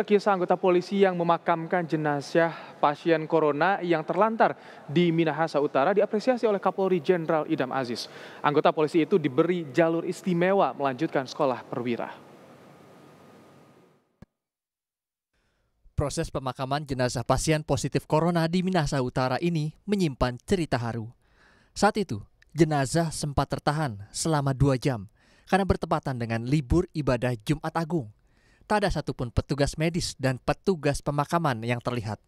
Kisah anggota polisi yang memakamkan jenazah pasien corona yang terlantar di Minahasa Utara diapresiasi oleh Kapolri Jenderal Idam Aziz. Anggota polisi itu diberi jalur istimewa melanjutkan sekolah perwira. Proses pemakaman jenazah pasien positif corona di Minahasa Utara ini menyimpan cerita haru. Saat itu, jenazah sempat tertahan selama dua jam karena bertepatan dengan libur ibadah Jumat Agung tak ada satupun petugas medis dan petugas pemakaman yang terlihat.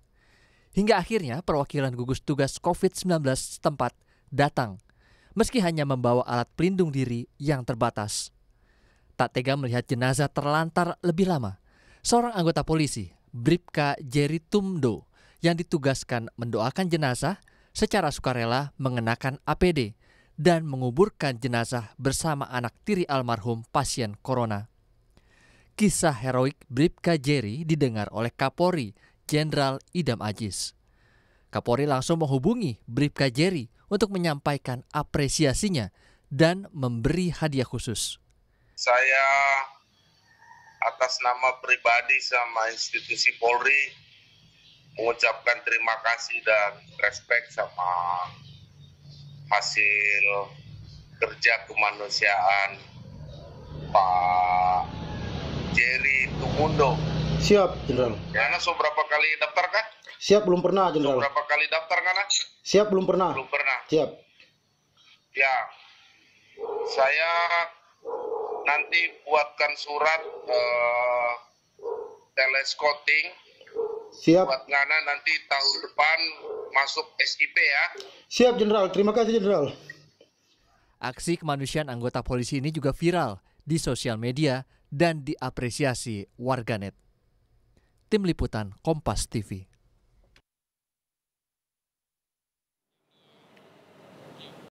Hingga akhirnya perwakilan gugus tugas COVID-19 setempat datang, meski hanya membawa alat pelindung diri yang terbatas. Tak tega melihat jenazah terlantar lebih lama, seorang anggota polisi, Bripka Jerry Tumdo, yang ditugaskan mendoakan jenazah secara sukarela mengenakan APD dan menguburkan jenazah bersama anak tiri almarhum pasien corona. Kisah heroik Bribka Jerry didengar oleh Kapolri, Jenderal Idam Aziz. Kapolri langsung menghubungi Bribka Jerry untuk menyampaikan apresiasinya dan memberi hadiah khusus. Saya atas nama pribadi sama institusi Polri mengucapkan terima kasih dan respek sama hasil kerja kemanusiaan Pak Jerry Tumundo. Siap, Jenderal. Karena so berapa kali daftar kan? Siap, belum pernah, Jenderal. berapa kali daftar kan? Siap, belum pernah. Belum pernah. Siap. Ya, saya nanti buatkan surat uh, eh, teleskoting Siap. buat Ngana nanti tahun depan masuk SIP ya. Siap Jenderal, terima kasih Jenderal. Aksi kemanusiaan anggota polisi ini juga viral di sosial media dan diapresiasi warganet. Tim Liputan Kompas TV